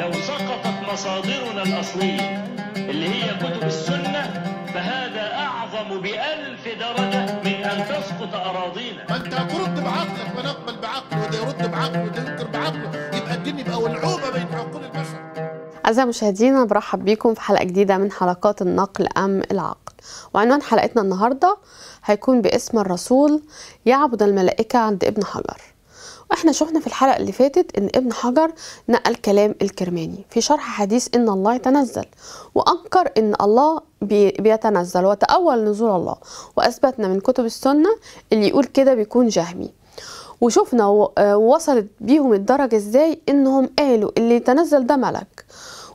لو سقطت مصادرنا الأصلية اللي هي كتب السنة فهذا أعظم بألف درجة من أن تسقط أراضينا فأنت أنت بعقلك ونقبل بعقله وده يرد بعقله وده ينكر بعقله يبقى الدين يبقى ولعوبة بين عقول البشر أعزائي مشاهدينا برحب بيكم في حلقة جديدة من حلقات النقل أم العقل وعنوان حلقتنا النهاردة هيكون باسم الرسول يعبد الملائكة عند ابن حجر واحنا شفنا في الحلقه اللي فاتت ان ابن حجر نقل كلام الكرماني في شرح حديث ان الله يتنزل وانكر ان الله بيتنزل وتأول نزول الله واثبتنا من كتب السنه اللي يقول كده بيكون جهمي وشفنا وصلت بيهم الدرجه ازاي انهم قالوا اللي يتنزل ده ملك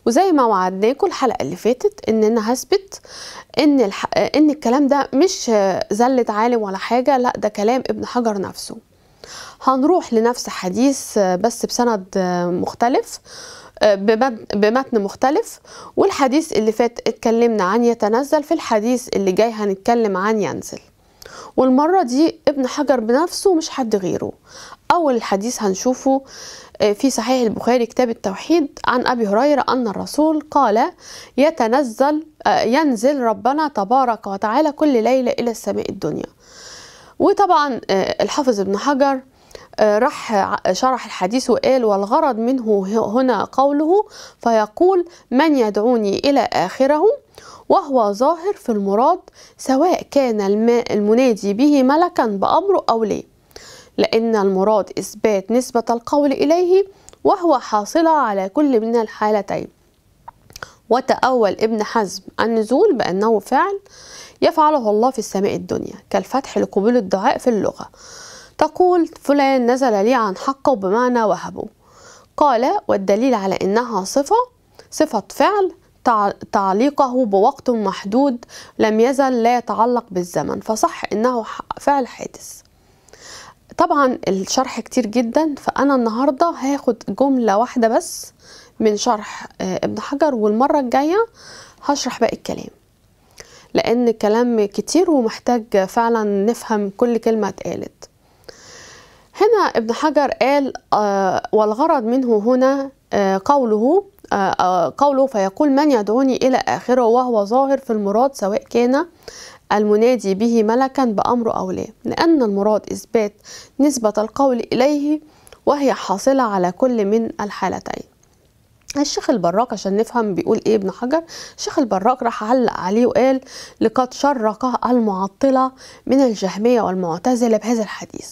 وزي ما وعدناكم الحلقه اللي فاتت ان انا هثبت ان الح... ان الكلام ده مش زله عالم ولا حاجه لا ده كلام ابن حجر نفسه هنروح لنفس حديث آه، بس بسند آه، مختلف آه، بمتن مختلف والحديث اللي فات اتكلمنا عن يتنزل في الحديث اللي جاي هنتكلم عن ينزل والمرة دي ابن حجر بنفسه مش حد غيره أول الحديث هنشوفه في صحيح البخاري كتاب التوحيد عن أبي هريرة أن الرسول قال يتنزل ينزل ربنا تبارك وتعالى كل ليلة إلى السماء الدنيا وطبعا آه، الحافظ ابن حجر آه، راح آه، شرح الحديث وقال والغرض منه هنا قوله فيقول من يدعوني إلى آخره وهو ظاهر في المراد سواء كان المنادي به ملكا بأمره أو ليه لأن المراد إثبات نسبة القول إليه وهو حاصلة على كل من الحالتين وتأول ابن حزم النزول بأنه فعل يفعله الله في السماء الدنيا كالفتح لقبول الدعاء في اللغة تقول فلان نزل لي عن حقه بمعنى وهبه قال والدليل على إنها صفة صفة فعل تعليقه بوقت محدود لم يزل لا يتعلق بالزمن فصح إنه فعل حادث طبعا الشرح كتير جدا فانا النهارده هاخد جمله واحده بس من شرح آه، ابن حجر والمره الجايه هشرح باقي الكلام لان كلام كتير ومحتاج فعلا نفهم كل كلمه اتقالت هنا ابن حجر قال آه، والغرض منه هنا آه، قوله قوله فيقول من يدعوني إلى آخره وهو ظاهر في المراد سواء كان المنادي به ملكا بأمر أو لا لأن المراد إثبات نسبة القول إليه وهي حاصلة على كل من الحالتين الشيخ البراك عشان نفهم بيقول ايه ابن حجر الشيخ البراك راح علق عليه وقال لقد شرق المعطله من الجهميه والمعتزله بهذا الحديث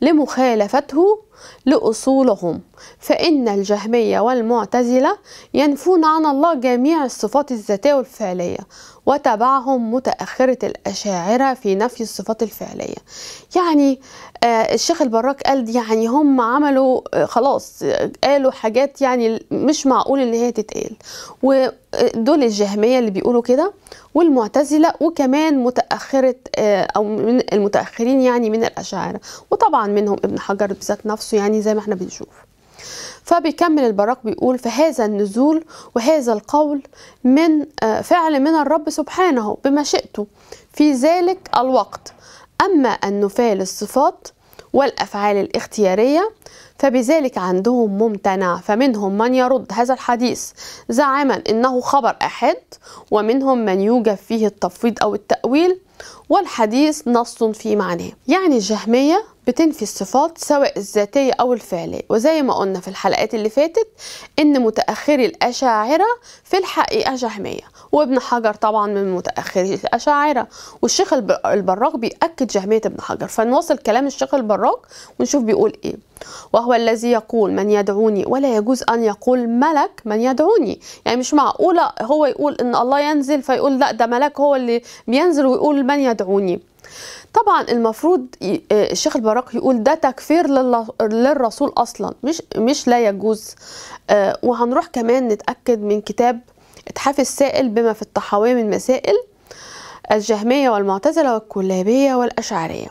لمخالفته لأصولهم فإن الجهمية والمعتزلة ينفون عن الله جميع الصفات الذاتية والفعلية وتبعهم متأخرة الأشاعرة في نفي الصفات الفعلية يعني آه الشيخ البراك قال يعني هم عملوا آه خلاص آه قالوا حاجات يعني مش معقول إن هي تتقال دول الجهميه اللي بيقولوا كده والمعتزله وكمان متاخره آه، او من المتاخرين يعني من الاشاعره وطبعا منهم ابن حجر بذات نفسه يعني زي ما احنا بنشوف فبيكمل البراق بيقول فهذا النزول وهذا القول من آه، فعل من الرب سبحانه بمشيئته في ذلك الوقت أما النفاة للصفات والأفعال الاختيارية فبذلك عندهم ممتنع فمنهم من يرد هذا الحديث زعما أنه خبر أحد ومنهم من يوجب فيه التفويض أو التأويل والحديث نص في معناه يعني الجهمية بتنفي الصفات سواء الذاتية أو الفعلية وزي ما قلنا في الحلقات اللي فاتت إن متأخري الأشاعرة في الحقيقة جهمية وابن حجر طبعا من متأخري الأشاعرة والشيخ البراق بيأكد جهمية ابن حجر فنواصل كلام الشيخ البراق ونشوف بيقول إيه وهو الذي يقول من يدعوني ولا يجوز أن يقول ملك من يدعوني يعني مش معقولة هو يقول إن الله ينزل فيقول لا ده ملك هو اللي بينزل ويقول من يدعوني طبعا المفروض آه، الشيخ البراق يقول ده تكفير للرسول اصلا مش مش لا يجوز آه، وهنروح كمان نتاكد من كتاب اتحاف السائل بما في الطحاوية من مسائل الجهمية والمعتزلة والكلابية والأشعرية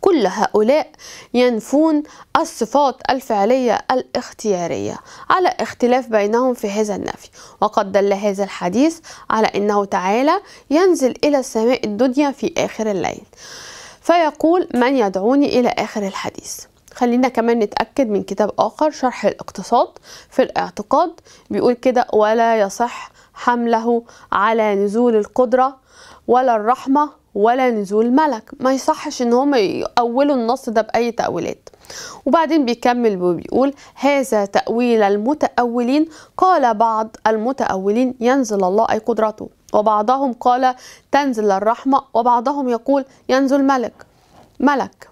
كل هؤلاء ينفون الصفات الفعلية الاختيارية على اختلاف بينهم في هذا النفي وقد دل هذا الحديث على أنه تعالى ينزل إلى السماء الدنيا في آخر الليل فيقول من يدعوني إلى آخر الحديث خلينا كمان نتأكد من كتاب آخر شرح الاقتصاد في الاعتقاد بيقول كده ولا يصح حمله على نزول القدرة ولا الرحمة ولا نزول ملك ما يصحش ان هم يأولوا النص ده بأي تأويلات وبعدين بيكمل وبيقول هذا تأويل المتأولين قال بعض المتأولين ينزل الله أي قدرته وبعضهم قال تنزل الرحمة وبعضهم يقول ينزل ملك ملك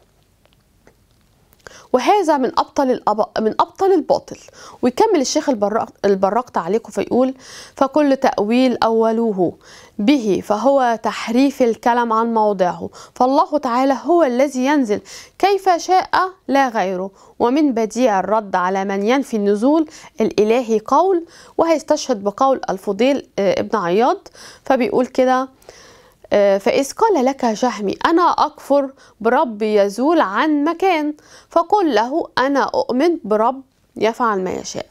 وهذا من ابطل الأب... من ابطل الباطل ويكمل الشيخ البراق البراق تعليقه فيقول فكل تاويل أولوه به فهو تحريف الكلام عن موضعه فالله تعالى هو الذي ينزل كيف شاء لا غيره ومن بديع الرد على من ينفي النزول الالهي قول وهيستشهد بقول الفضيل آه، ابن عياض فبيقول كده فإذ قال لك جهمي أنا أكفر برب يزول عن مكان فقل له أنا أؤمن برب يفعل ما يشاء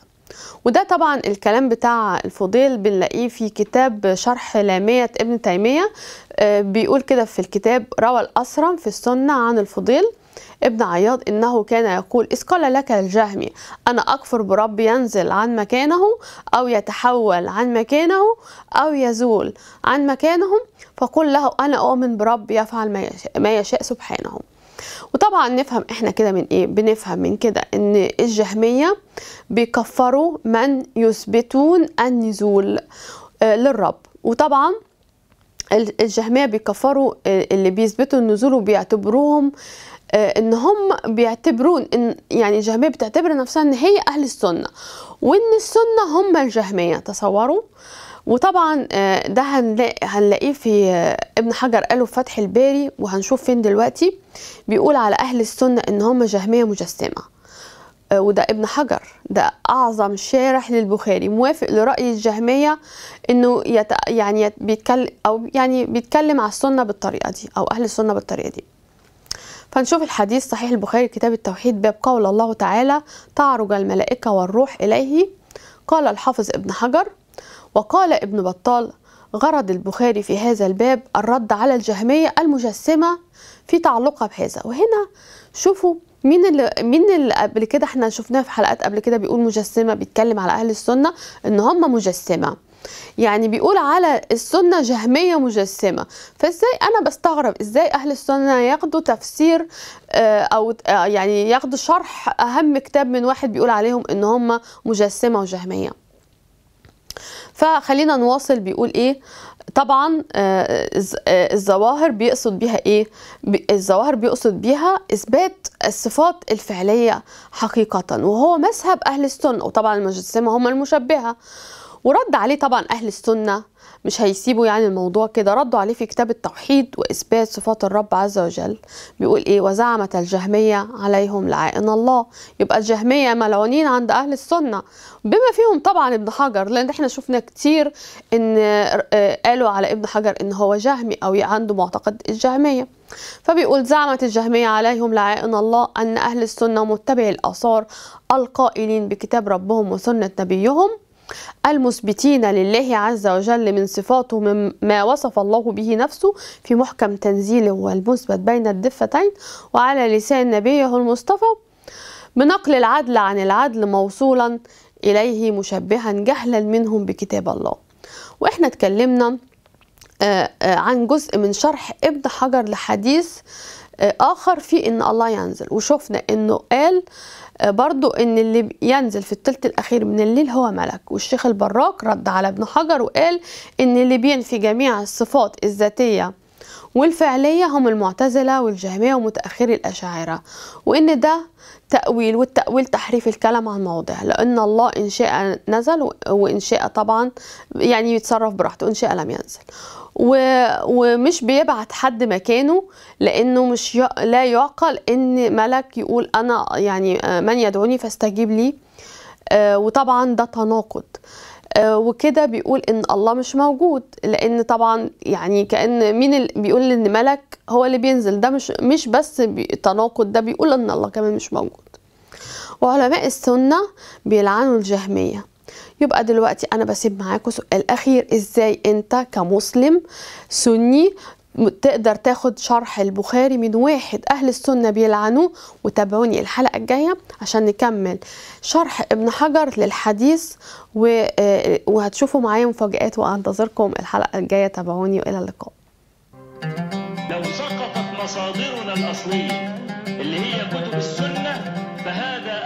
وده طبعا الكلام بتاع الفضيل بنلاقيه في كتاب شرح لامية ابن تيمية آه، بيقول كده في الكتاب روى الأسرم في السنة عن الفضيل ابن عياض إنه كان يقول إذ قال لك الجهمي أنا أكفر برب ينزل عن مكانه أو يتحول عن مكانه أو يزول عن مكانه فقل له أنا أؤمن برب يفعل ما يشاء, ما يشاء سبحانه وطبعا نفهم احنا كده من ايه بنفهم من كده ان الجهمية بيكفروا من يثبتون النزول آه، للرب وطبعا الجهمية بيكفروا آه، اللي بيثبتوا النزول وبيعتبروهم آه، ان هم بيعتبرون ان يعني الجهميه بتعتبر نفسها ان هي اهل السنه وان السنه هم الجهميه تصوروا وطبعا آه، ده هنلاقي هنلاقيه في ابن حجر قاله في فتح الباري وهنشوف فين دلوقتي بيقول على اهل السنه ان هم جهميه مجسمه آه، وده ابن حجر ده اعظم شارح للبخاري موافق لراي الجهميه انه يت... يعني بيتكلم او يعني بيتكلم على السنه بالطريقه دي او اهل السنه بالطريقه دي فنشوف الحديث صحيح البخاري كتاب التوحيد باب قول الله تعالى تعرج الملائكه والروح اليه قال الحافظ ابن حجر وقال ابن بطال غرض البخاري في هذا الباب الرد على الجهميه المجسمه في تعلقها بهذا وهنا شوفوا مين اللي مين اللي قبل كده احنا شفناه في حلقات قبل كده بيقول مجسمه بيتكلم على اهل السنه ان هم مجسمه يعني بيقول على السنة جهمية مجسمة فازاي أنا بستغرب ازاي أهل السنة ياخدوا تفسير آه، أو آه، يعني ياخدوا شرح أهم كتاب من واحد بيقول عليهم إن هم مجسمة وجهمية فخلينا نواصل بيقول ايه طبعا آه، آه، الظواهر بيقصد بيها ايه الظواهر بيقصد بيها اثبات الصفات الفعليه حقيقه وهو مذهب اهل السنه وطبعا المجسمه هم المشبهه ورد عليه طبعا أهل السنة مش هيسيبوا يعني الموضوع كده ردوا عليه في كتاب التوحيد وإثبات صفات الرب عز وجل بيقول إيه وزعمت الجهمية عليهم لعائن الله يبقى الجهمية ملعونين عند أهل السنة بما فيهم طبعا ابن حجر لأن احنا شفنا كتير إن آه، قالوا على ابن حجر إن هو جهمي أو عنده معتقد الجهمية فبيقول زعمت الجهمية عليهم لعائن الله أن أهل السنة ومتبعي الآثار القائلين بكتاب ربهم وسنة نبيهم المثبتين لله عز وجل من صفاته مما وصف الله به نفسه في محكم تنزيله والمثبت بين الدفتين وعلى لسان نبيه المصطفى بنقل العدل عن العدل موصولا إليه مشبها جهلا منهم بكتاب الله وإحنا اتكلمنا آه، آه، عن جزء من شرح ابن حجر لحديث آه، آخر في إن الله ينزل وشفنا إنه قال برضو إن اللي ينزل في الثلث الأخير من الليل هو ملك والشيخ البراك رد على ابن حجر وقال إن اللي بينفي جميع الصفات الذاتية والفعلية هم المعتزلة والجهمية ومتأخري الأشاعرة وإن ده تأويل والتأويل تحريف الكلام عن موضع لأن الله إن شاء نزل وإن شاء طبعا يعني يتصرف براحته وإن شاء لم ينزل و... ومش بيبعت حد مكانه لانه مش ي... لا يعقل ان ملك يقول انا يعني آه، من يدعوني فاستجيب لي آه، وطبعا ده تناقض آه، وكده بيقول ان الله مش موجود لان طبعا يعني كان مين اللي بيقول ان ملك هو اللي بينزل ده مش مش بس تناقض ده بيقول ان الله كمان مش موجود وعلماء السنه بيلعنوا الجهميه يبقى دلوقتي انا بسيب معاكم سؤال اخير ازاي انت كمسلم سني تقدر تاخد شرح البخاري من واحد اهل السنه بيلعنوه وتابعوني الحلقه الجايه عشان نكمل شرح ابن حجر للحديث آه، وهتشوفوا معايا مفاجات وانتظركم الحلقه الجايه تابعوني والى اللقاء لو سقطت مصادرنا الاصليه اللي هي كتب السنه فهذا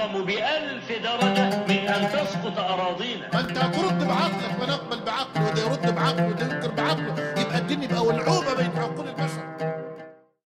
أعظم بألف درجة من أن تسقط أراضينا أنت ترد بعقلك ونقبل بعقله وده يرد بعقله وده ينكر بعقله يبقى الدنيا بقى ولعوبة بين عقول